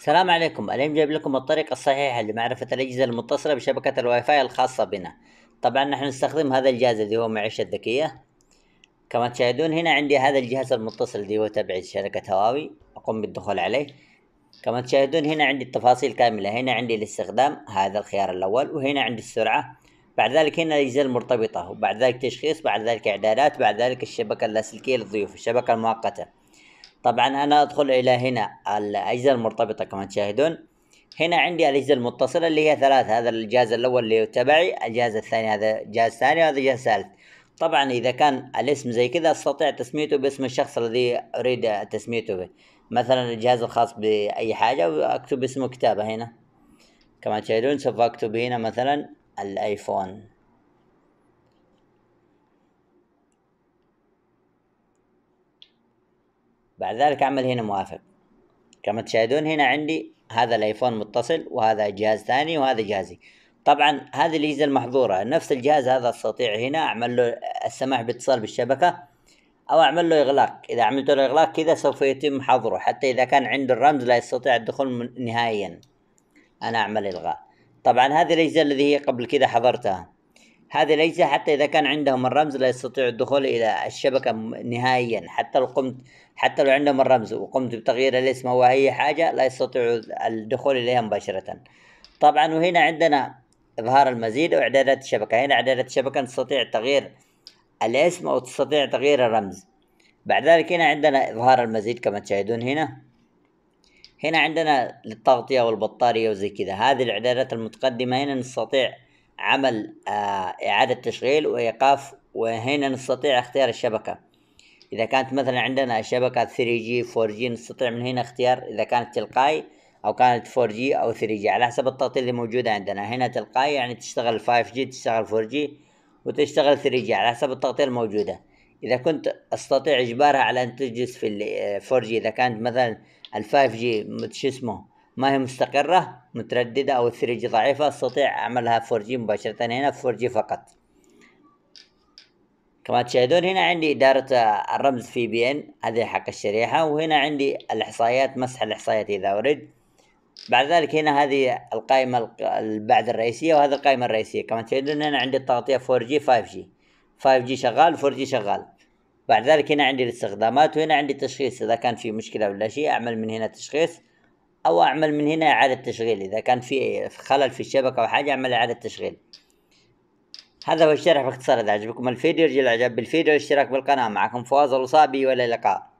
السلام عليكم اليوم جايب لكم الطريقة الصحيحة لمعرفة الأجهزة المتصلة بشبكة الواي فاي الخاصة بنا طبعا نحن نستخدم هذا الجهاز اللي هو معيشة الذكية كما تشاهدون هنا عندي هذا الجهاز المتصل اللي هو تبع شركة هواوي أقوم بالدخول عليه كما تشاهدون هنا عندي التفاصيل كاملة هنا عندي الاستخدام هذا الخيار الأول وهنا عندي السرعة بعد ذلك هنا الأجهزة المرتبطة وبعد ذلك تشخيص بعد ذلك إعدادات بعد ذلك الشبكة اللاسلكية للضيوف الشبكة المؤقتة طبعا انا ادخل الى هنا الاجهزة المرتبطة كما تشاهدون هنا عندي الاجهزة المتصلة اللي هي ثلاثة هذا الجهاز الاول اللي تبعي الجهاز الثاني هذا جهاز ثاني وهذا جهاز ثالث طبعا اذا كان الاسم زي كذا استطيع تسميته باسم الشخص الذي اريد تسميته به مثلا الجهاز الخاص باي حاجة واكتب اسمه كتابة هنا كما تشاهدون سوف اكتب هنا مثلا الايفون بعد ذلك اعمل هنا موافق كما تشاهدون هنا عندي هذا الايفون متصل وهذا جهاز ثاني وهذا جهازي طبعا هذه الاجهزه المحظوره نفس الجهاز هذا استطيع هنا اعمل له السماح باتصال بالشبكه او اعمل له اغلاق اذا عملت له اغلاق كذا سوف يتم حظره حتى اذا كان عند الرمز لا يستطيع الدخول نهائيا انا اعمل الغاء طبعا هذه الاجهزه الذي هي قبل كذا حظرتها هذه الأجهزة حتى إذا كان عندهم الرمز لا يستطيع الدخول إلى الشبكة نهائيا حتى لو قمت حتى لو عندهم الرمز وقمت بتغيير الاسم أو أي حاجة لا يستطيع الدخول إليها مباشرة طبعا وهنا عندنا إظهار المزيد وإعدادات الشبكة هنا إعدادات الشبكة تستطيع تغيير الاسم أو تستطيع تغيير الرمز بعد ذلك هنا عندنا إظهار المزيد كما تشاهدون هنا هنا عندنا للتغطية والبطارية وزي كذا هذه الإعدادات المتقدمة هنا نستطيع عمل آه، إعادة تشغيل وإيقاف وهنا نستطيع اختيار الشبكة إذا كانت مثلا عندنا شبكة 3G 4G نستطيع من هنا اختيار إذا كانت تلقائي أو كانت 4G أو 3G على حسب التغطية اللي موجودة عندنا هنا تلقائي يعني تشتغل 5G تشتغل 4G وتشتغل 3G على حسب التغطية الموجودة إذا كنت أستطيع إجبارها على أن تجلس في 4G آه، إذا كانت مثلا 5G شو اسمه ما هي مستقرة مترددة أو 3G ضعيفة أستطيع أستطيع 4G مباشرة هنا 4G فقط كما تشاهدون هنا عندي إدارة الرمز في بي إن هذه حق الشريحة وهنا عندي الإحصائيات مسح الإحصائيات إذا أريد بعد ذلك هنا هذه القائمة بعد الرئيسية وهذه القائمة الرئيسية كما تشاهدون هنا عندي التغطية 4G 5G 5G شغال 4G شغال بعد ذلك هنا عندي الاستخدامات وهنا عندي تشخيص إذا كان في مشكلة ولا شيء أعمل من هنا تشخيص او اعمل من هنا اعاده تشغيل اذا كان في خلل في الشبكه او حاجه اعمل اعاده تشغيل هذا هو الشرح باختصار اذا عجبكم الفيديو ارجع الاعجاب بالفيديو والاشتراك بالقناه معكم فواز الوصابي والى اللقاء